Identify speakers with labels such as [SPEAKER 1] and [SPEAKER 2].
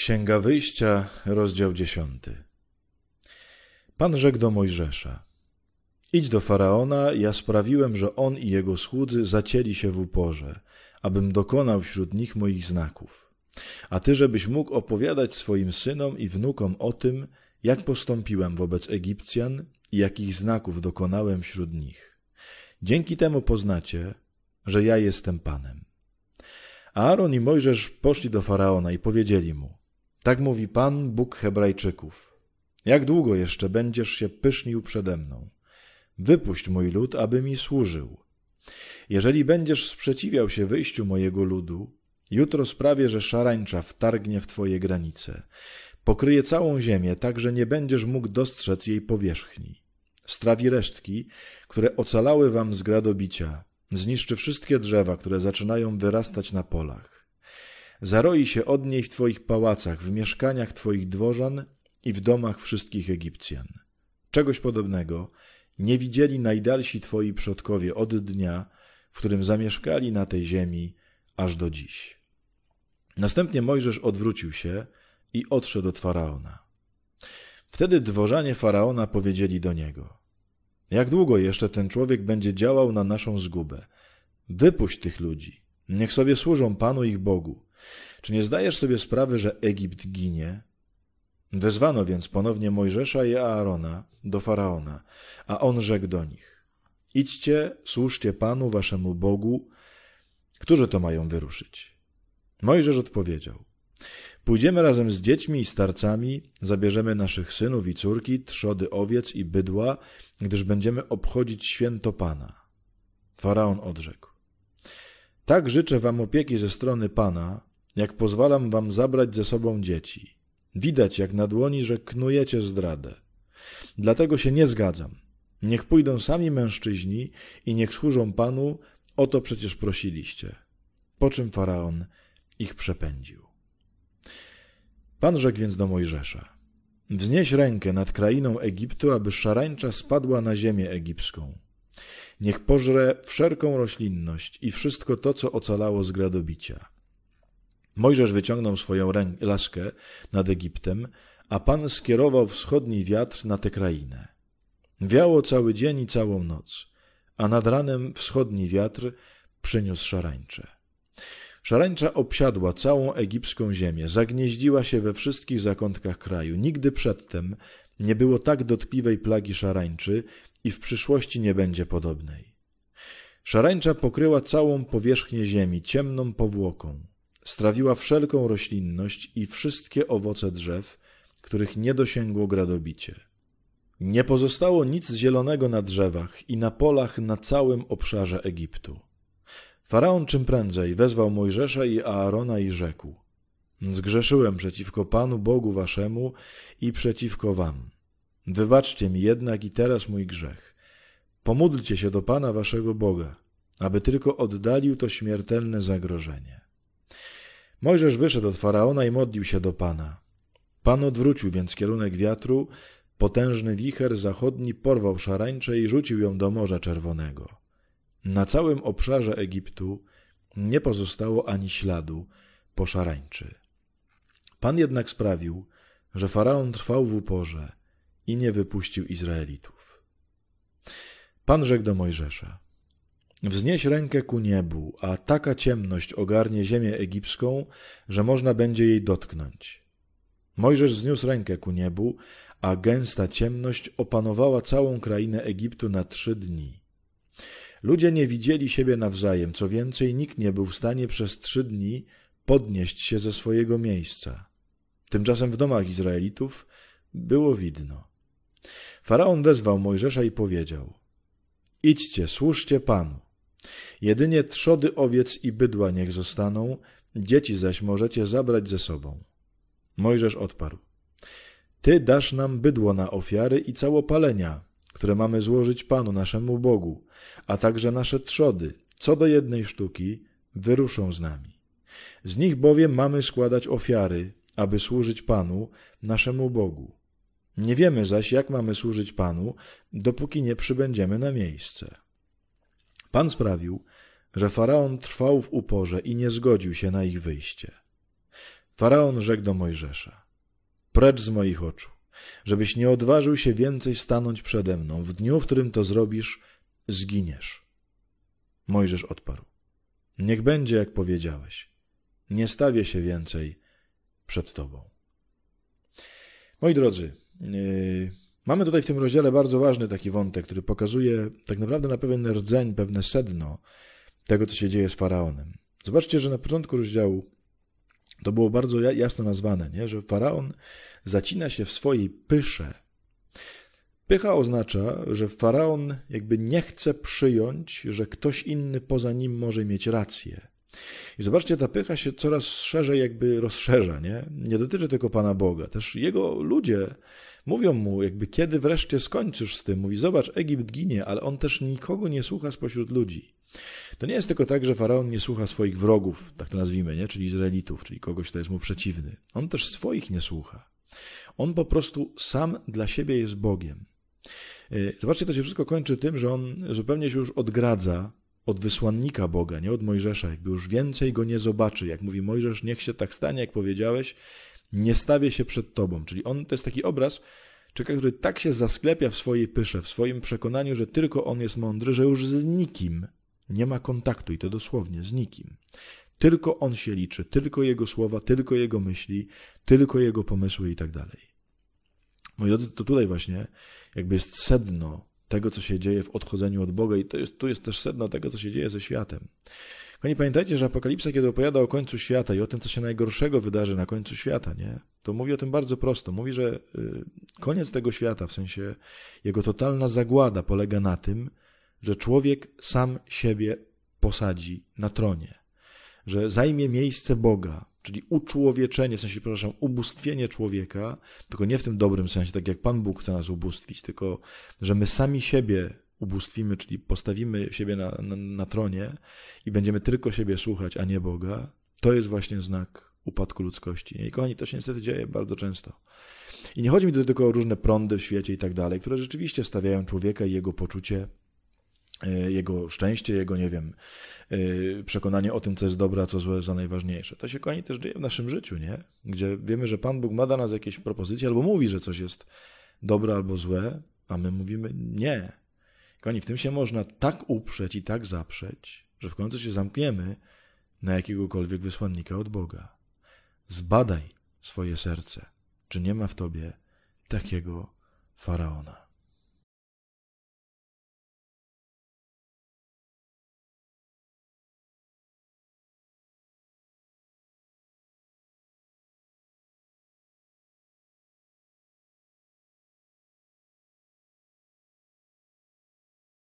[SPEAKER 1] Księga Wyjścia, rozdział 10. Pan rzekł do Mojżesza: Idź do faraona, ja sprawiłem, że on i jego słudzy zacięli się w uporze, abym dokonał wśród nich moich znaków. A ty, żebyś mógł opowiadać swoim synom i wnukom o tym, jak postąpiłem wobec Egipcjan i jakich znaków dokonałem wśród nich. Dzięki temu poznacie, że ja jestem Panem. Aaron i Mojżesz poszli do faraona i powiedzieli mu: tak mówi Pan, Bóg Hebrajczyków. Jak długo jeszcze będziesz się pysznił przede mną? Wypuść mój lud, aby mi służył. Jeżeli będziesz sprzeciwiał się wyjściu mojego ludu, jutro sprawię, że szarańcza wtargnie w twoje granice. Pokryje całą ziemię, tak że nie będziesz mógł dostrzec jej powierzchni. Strawi resztki, które ocalały wam z gradobicia. Zniszczy wszystkie drzewa, które zaczynają wyrastać na polach Zaroi się od niej w Twoich pałacach, w mieszkaniach Twoich dworzan i w domach wszystkich Egipcjan. Czegoś podobnego nie widzieli najdalsi Twoi przodkowie od dnia, w którym zamieszkali na tej ziemi, aż do dziś. Następnie Mojżesz odwrócił się i odszedł od faraona. Wtedy dworzanie faraona powiedzieli do niego: Jak długo jeszcze ten człowiek będzie działał na naszą zgubę? Wypuść tych ludzi, niech sobie służą panu ich Bogu. Czy nie zdajesz sobie sprawy, że Egipt ginie? Wezwano więc ponownie Mojżesza i Aarona do faraona, a on rzekł do nich: Idźcie, służcie Panu waszemu Bogu, którzy to mają wyruszyć. Mojżesz odpowiedział: Pójdziemy razem z dziećmi i starcami, zabierzemy naszych synów i córki, trzody owiec i bydła, gdyż będziemy obchodzić święto Pana. Faraon odrzekł: Tak życzę wam opieki ze strony Pana, jak pozwalam wam zabrać ze sobą dzieci. Widać jak na dłoni, że knujecie zdradę. Dlatego się nie zgadzam. Niech pójdą sami mężczyźni i niech służą panu, o to przecież prosiliście. Po czym faraon ich przepędził. Pan rzekł więc do Mojżesza: Wznieś rękę nad krainą Egiptu, aby szarańcza spadła na ziemię egipską. Niech pożre wszelką roślinność i wszystko to, co ocalało z gradobicia. Mojżesz wyciągnął swoją laskę nad Egiptem, a Pan skierował wschodni wiatr na tę krainę. Wiało cały dzień i całą noc, a nad ranem wschodni wiatr przyniósł szarańcze. Szarańcza obsiadła całą egipską ziemię, zagnieździła się we wszystkich zakątkach kraju. Nigdy przedtem nie było tak dotkliwej plagi szarańczy i w przyszłości nie będzie podobnej. Szarańcza pokryła całą powierzchnię ziemi ciemną powłoką strawiła wszelką roślinność i wszystkie owoce drzew, których nie dosięgło gradobicie. Nie pozostało nic zielonego na drzewach i na polach na całym obszarze Egiptu. Faraon czym prędzej wezwał Mojżesza i Aarona i rzekł: Zgrzeszyłem przeciwko Panu Bogu Waszemu i przeciwko Wam. Wybaczcie mi jednak i teraz mój grzech. Pomódlcie się do Pana Waszego Boga, aby tylko oddalił to śmiertelne zagrożenie. Mojżesz wyszedł od faraona i modlił się do pana. Pan odwrócił więc kierunek wiatru, potężny wicher zachodni porwał szarańcze i rzucił ją do Morza Czerwonego. Na całym obszarze Egiptu nie pozostało ani śladu po szarańczy. Pan jednak sprawił, że faraon trwał w uporze i nie wypuścił Izraelitów. Pan rzekł do Mojżesza: Wznieś rękę ku niebu, a taka ciemność ogarnie ziemię egipską, że można będzie jej dotknąć. Mojżesz wzniósł rękę ku niebu, a gęsta ciemność opanowała całą krainę Egiptu na trzy dni. Ludzie nie widzieli siebie nawzajem, co więcej, nikt nie był w stanie przez trzy dni podnieść się ze swojego miejsca. Tymczasem w domach Izraelitów było widno. Faraon wezwał Mojżesza i powiedział: Idźcie, służcie Panu. Jedynie trzody owiec i bydła niech zostaną, dzieci zaś możecie zabrać ze sobą. Mojżesz odparł. Ty dasz nam bydło na ofiary i całopalenia, które mamy złożyć Panu naszemu Bogu, a także nasze trzody, co do jednej sztuki, wyruszą z nami. Z nich bowiem mamy składać ofiary, aby służyć Panu, naszemu Bogu. Nie wiemy zaś, jak mamy służyć Panu, dopóki nie przybędziemy na miejsce. Pan sprawił, że faraon trwał w uporze i nie zgodził się na ich wyjście. Faraon rzekł do Mojżesza: Precz z moich oczu, żebyś nie odważył się więcej stanąć przede mną. W dniu, w którym to zrobisz, zginiesz. Mojżesz odparł: Niech będzie, jak powiedziałeś. Nie stawię się więcej przed Tobą. Moi drodzy, yy... Mamy tutaj w tym rozdziale bardzo ważny taki wątek, który pokazuje tak naprawdę na pewien rdzeń, pewne sedno tego, co się dzieje z faraonem. Zobaczcie, że na początku rozdziału to było bardzo jasno nazwane, nie? że faraon zacina się w swojej pysze. Pycha oznacza, że faraon jakby nie chce przyjąć, że ktoś inny poza nim może mieć rację. I zobaczcie, ta pycha się coraz szerzej jakby rozszerza, nie? Nie dotyczy tylko Pana Boga. Też jego ludzie mówią mu, jakby kiedy wreszcie skończysz z tym. Mówi, zobacz, Egipt ginie, ale on też nikogo nie słucha spośród ludzi. To nie jest tylko tak, że faraon nie słucha swoich wrogów, tak to nazwijmy, nie? czyli Izraelitów, czyli kogoś, kto jest mu przeciwny. On też swoich nie słucha. On po prostu sam dla siebie jest Bogiem. Y, zobaczcie, to się wszystko kończy tym, że on zupełnie się już odgradza od wysłannika Boga, nie od Mojżesza, jakby już więcej go nie zobaczy. Jak mówi Mojżesz, niech się tak stanie, jak powiedziałeś, nie stawię się przed Tobą. Czyli on to jest taki obraz człowieka, który tak się zasklepia w swojej pysze, w swoim przekonaniu, że tylko on jest mądry, że już z nikim nie ma kontaktu i to dosłownie z nikim. Tylko on się liczy, tylko jego słowa, tylko jego myśli, tylko jego pomysły i tak dalej. Moi drodzy, to tutaj właśnie jakby jest sedno tego, co się dzieje w odchodzeniu od Boga, i to jest, tu jest też sedno tego, co się dzieje ze światem. Kochani, pamiętajcie, że Apokalipsa, kiedy opowiada o końcu świata i o tym, co się najgorszego wydarzy na końcu świata, nie? to mówi o tym bardzo prosto. Mówi, że y, koniec tego świata, w sensie jego totalna zagłada, polega na tym, że człowiek sam siebie posadzi na tronie, że zajmie miejsce Boga, czyli uczłowieczenie, w sensie, przepraszam, ubóstwienie człowieka, tylko nie w tym dobrym sensie, tak jak Pan Bóg chce nas ubóstwić, tylko że my sami siebie ubóstwimy, czyli postawimy siebie na, na, na tronie i będziemy tylko siebie słuchać, a nie Boga, to jest właśnie znak upadku ludzkości. I kochani, to się niestety dzieje bardzo często. I nie chodzi mi tutaj tylko o różne prądy w świecie i tak dalej, które rzeczywiście stawiają człowieka i jego poczucie E, jego szczęście, jego, nie wiem, e, przekonanie o tym, co jest dobre, a co złe, za najważniejsze. To się, kochani, też dzieje w naszym życiu, nie? Gdzie wiemy, że Pan Bóg ma dla nas jakieś propozycje albo mówi, że coś jest dobre albo złe, a my mówimy nie. Kochani, w tym się można tak uprzeć i tak zaprzeć, że w końcu się zamkniemy na jakiegokolwiek wysłannika od Boga. Zbadaj swoje serce, czy nie ma w tobie takiego faraona.